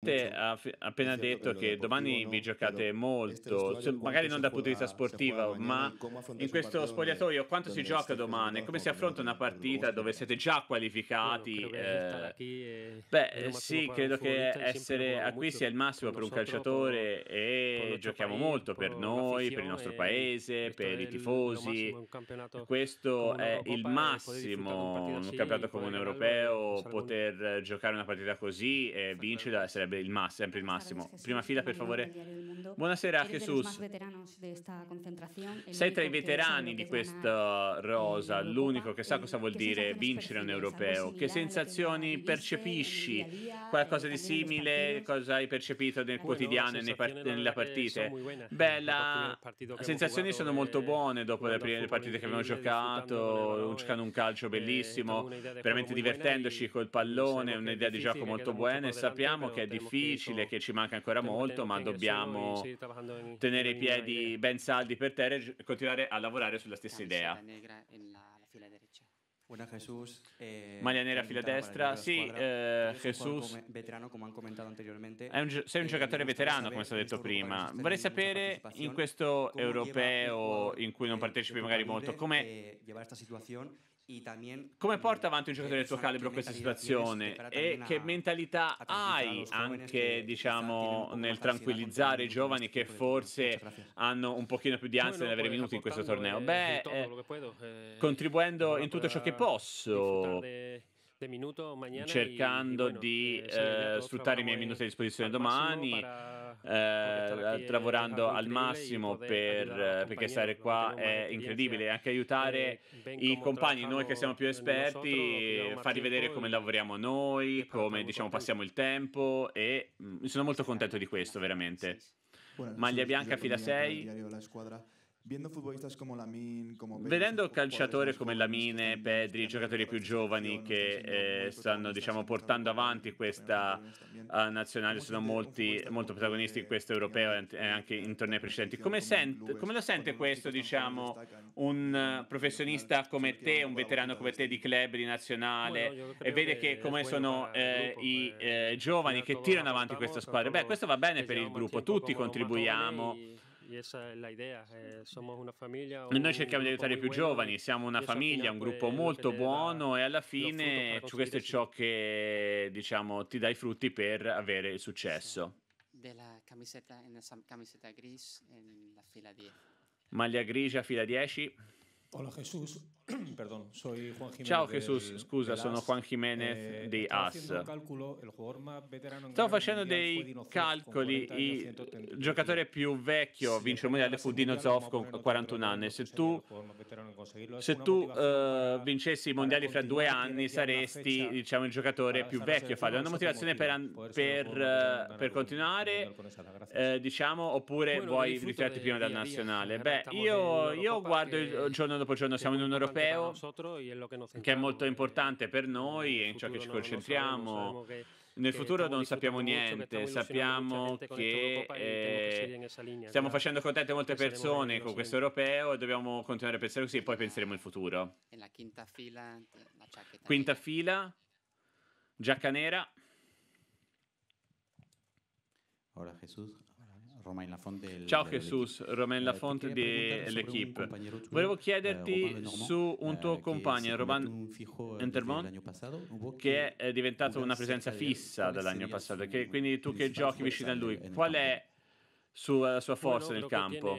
ha f- appena detto che domani vi giocate molto, cioè, magari non dal punto di vista sportivo, ma in questo spogliatoio quanto si gioca domani? Come si affronta una partita dove siete già qualificati? Eh, beh, sì, credo che essere a qui sia il massimo per un calciatore e giochiamo molto per noi, per il nostro paese, per i tifosi. Questo è il massimo, in un campionato eh, come un europeo, poter giocare una partita così e vincere essere sarebbe il ma- sempre il massimo. Prima fila, per favore. Buonasera, cioè, Jesús. Sei tra i veterani di questa rosa, l'unico che sa cosa vuol dire vincere un europeo. Che sensazioni percepisci? Qualcosa di simile? Cosa hai percepito nel eh, quotidiano e part- nelle partite? Beh, la... le sensazioni sono molto buone dopo le prime partite che abbiamo giocato, giocando eh. un calcio eh, bellissimo, veramente divertendoci col pallone, un'idea di gioco molto buona e sappiamo che è difficile difficile, che ci manca ancora molto, ma dobbiamo tenere i piedi ben saldi per terra e continuare a lavorare sulla stessa idea. Maglia nera fila destra, sì, eh, Jesus è un, sei un giocatore veterano come si è detto prima. Vorrei sapere in questo europeo in cui non eh, partecipi magari molto come come porta avanti un giocatore del tuo calibro questa situazione e che mentalità hai anche diciamo nel tranquillizzare i giovani che forse hanno un pochino più di ansia di avere minuti in questo torneo beh eh, eh, contribuendo in tutto ciò che posso cercando di eh, eh sfruttare i miei minuti a disposizione domani, eh, lavorando al massimo per, eh, perché stare qua è incredibile e anche eh, aiutare i compagni, noi che siamo più esperti, farvi vedere come lavoriamo noi, come diciamo passiamo il tempo e mh, mm, sono molto contento di questo veramente. Maglia bianca fila 6. Viendo futbolistas come Lamin, come Vedendo calciatori come Lamine, Pedri, giocatori più giovani che eh, stanno diciamo, portando avanti questa uh, nazionale, sono molti, molto protagonisti in questo europeo e anche in tornei precedenti. Come, sent- come lo sente questo, diciamo, un professionista come te, un veterano come te di club, di nazionale, e vede che come sono eh, i eh, giovani che tirano avanti questa squadra? Beh, questo va bene per il gruppo, tutti contribuiamo eh, Noi cerchiamo di aiutare i più giovani, siamo una famiglia, un gruppo molto buono e alla fine questo è ciò che diciamo ti dà i frutti per avere il successo. Della camisetta, Maglia grigia, fila 10. Hola Jesús, Perdón, soy Juan Jiménez Ciao Jesús, del, scusa, del sono Juan Jiménez eh, di AS. Calcolo, Stavo facendo dei calcoli, il giocatore più vecchio vince il mondiale fu Dino Zoff con 41 anni. Se tu, se tu uh, vincessi i mondiali fra due anni saresti diciamo, il giocatore più vecchio. Fabio, è una motivazione per, per, per continuare, uh, diciamo, oppure vuoi ritirarti prima dal nazionale? Beh, io, io guardo giorno dopo giorno, siamo in un'Europa europeo, che è molto eh, importante per noi e in ciò che ci concentriamo. Nel futuro non sappiamo niente, sappiamo che stiamo facendo contente molte persone con questo europeo e dobbiamo continuare a pensare così e poi penseremo al futuro. Quinta fila, giacca nera. Ora Gesù. Ciao Jesus, Romain eh, Lafonte dell'Equipe. Volevo chiederti eh, su un tuo eh, compagno, Romain Entermont, che è diventato una presenza fissa dall'anno passato, che, quindi tu che giochi vicino a lui, qual è la sua forza nel campo?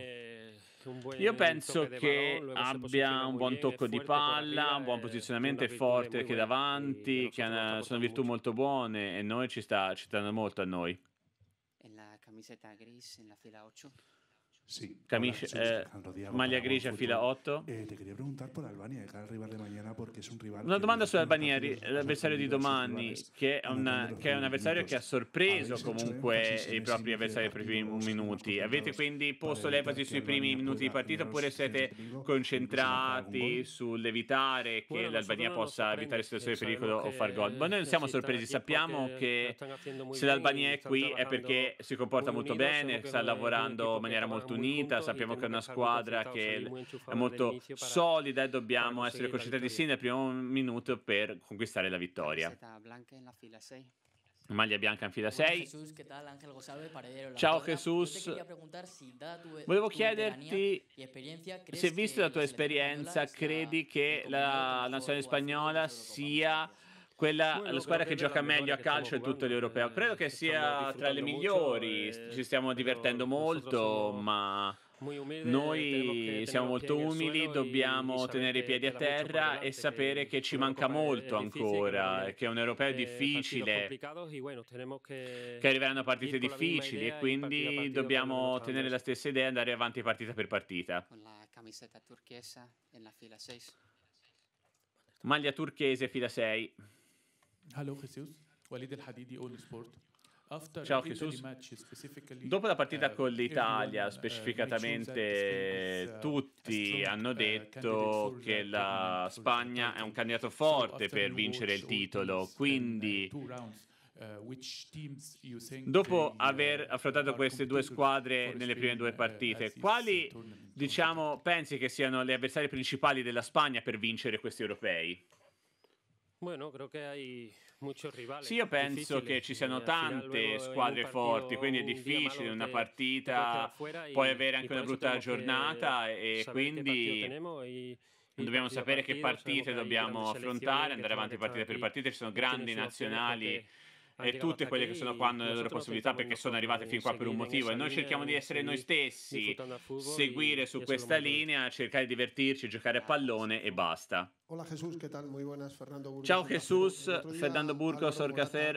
Io penso che abbia un buon tocco di palla, un buon posizionamento, è forte anche davanti, che sono virtù molto buone e noi ci sta, ci molto a noi. camiseta gris en la fila 8. Sí. Camisha, eh, maglia grigia, fila 8. Eh, una domanda sull'Albania, l'avversario di domani, che è, una, che è, un avversario che ha sorpreso comunque i propri avversari per i primi minuti. Avete quindi posto l'enfasi sui primi minuti di partita oppure siete concentrati sull'evitare che l'Albania possa evitare situazioni di eh, pericolo o far gol? Ma noi non siamo sorpresi, sappiamo che se l'Albania è qui è perché si comporta molto bene, sta lavorando in maniera molto unita unita, sappiamo che è una squadra che è molto solida e dobbiamo essere concentrati sin dal primo minuto per conquistare la vittoria. Maglia bianca in fila 6. Ciao Jesus. Volevo chiederti se, visto la tua esperienza, credi che la nazionale spagnola sia quella, la squadra che gioca meglio a calcio in tutto l'europeo. Eh. Credo che sia tra le migliori, ci stiamo divertendo molto, ma... Noi siamo molto umili, dobbiamo diciamo tenere i piedi a terra e sapere che ci manca molto ancora, che un europeo è difficile, che arriveranno partite difficili e quindi dobbiamo tenere la stessa idea e andare avanti partita per partita. Maglia turchese, fila 6. Ciao Jesus. Dopo la partita uh, con l'Italia, uh, specificatamente uh, tutti hanno detto che la Spagna è un candidato forte per vincere il titolo, quindi Dopo aver affrontato queste due squadre nelle prime due partite, quali diciamo, pensi che siano le avversarie principali della Spagna per vincere questi europei? Bueno, creo che hai muchos rivali. Sì, io penso che ci siano eh, tante squadre forti, quindi è difficile una partita, puoi avere anche una brutta giornata e quindi dobbiamo sapere che partite dobbiamo affrontare, andare avanti partita per partita, ci sono grandi nazionali e tutte quelle che sono qua hanno le loro possibilità perché sono arrivate fin qua per un motivo e noi cerchiamo di essere noi stessi, seguire su questa linea, cercare di divertirci, giocare a pallone e basta. Hola Jesús, ¿qué tal? Muy buenas, Fernando Burgos. Ciao Jesús, Fernando Burgos,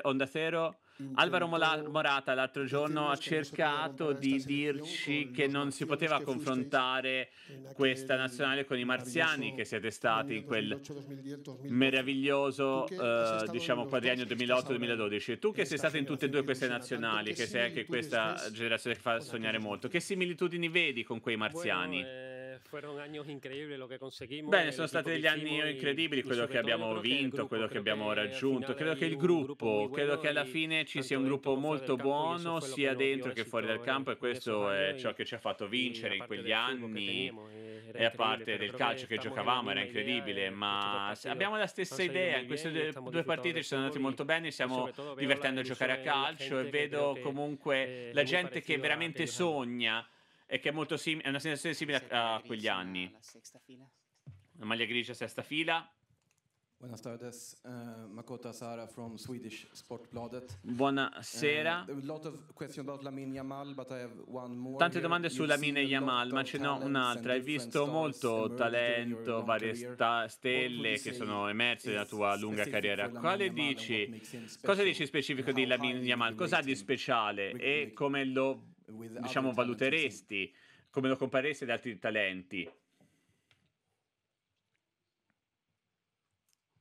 Onda Zero. Alvaro Morata l'altro giorno ha cercato di dirci che non si poteva confrontare questa nazionale con i marziani che siete stati in quel meraviglioso eh, diciamo, quadriennio 2008-2012. Tu che sei stato in tutte e due queste nazionali, che sei anche questa generazione che fa sognare molto, che similitudini vedi con quei marziani? Eh, fueron años increíbles lo que conseguimos. Beh, sono stati degli anni incredibili quello che abbiamo vinto, quello che abbiamo raggiunto. Credo che il gruppo, credo che alla fine ci sia un gruppo molto buono sia dentro che fuori dal campo e questo è ciò che ci ha fatto vincere in quegli anni. E a parte del calcio che giocavamo era incredibile, ma abbiamo la stessa idea. In queste due partite ci sono andati molto bene, stiamo divertendo a giocare a calcio e vedo comunque eh, la gente che veramente sogna e che è, sim- è una sensazione simile a, a quegli anni. La maglia grigia, sesta fila. Buenas tardes, uh, Makota Sara from Swedish Sportbladet. Buonasera. Eh, Tante domande su Lamine Yamal, ma ce n'ho un'altra. Hai visto molto talento, varie sta- stelle che sono emerse nella tua lunga carriera. Quale dici? Cosa dici specifico di Lamine Yamal? Cosa ha di speciale e come lo diciamo, valuteresti? Come lo compareresti ad altri talenti?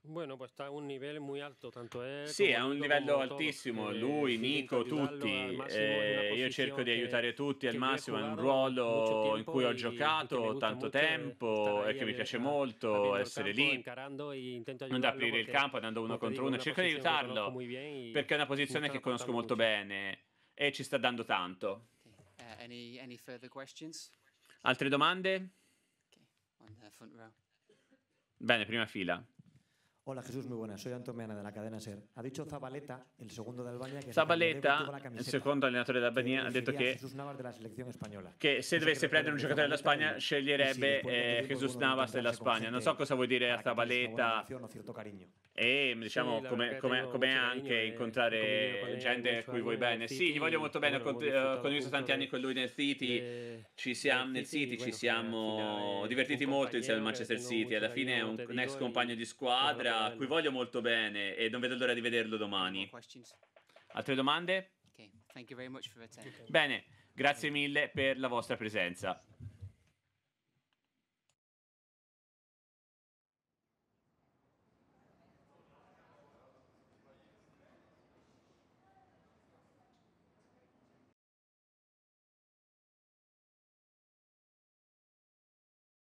Bueno, pues está a un livello molto alto, tanto è... Sì, a un livello altissimo, eh, lui, Nico, tutti, eh, io cerco di aiutare tutti al massimo, è un ruolo in cui ho giocato tanto tempo e che mi piace molto essere lì, non aprire il campo andando uno contro uno, cerco di aiutarlo perché è una posizione che conosco molto bene e ci sta dando tanto. Uh, any, any Altre domande? Okay. Bene, prima fila. Hola Jesús, muy buenas. Soy Anto Meana de la cadena SER. Ha dicho Zabaleta, el segundo de Albania, que Zabaleta, se eh, la il secondo allenatore d'Albania, ha detto che, che se dovesse prendere un giocatore della Spagna sceglierebbe eh, Jesus Navas della Spagna. Non so cosa vuol dire a Zabaleta e mm, diciamo sì, come, come, come anche incontrare gente a cui cioè vuoi bene. Sì, gli voglio molto bene, ho eh, condiviso tanti anni con lui nel City, ci siamo nel City, ci siamo divertiti molto insieme al Manchester City, alla fine è un, ex compagno di squadra a cui voglio molto bene e non vedo l'ora di vederlo domani. Altre domande? Bene, grazie mille per la vostra presenza.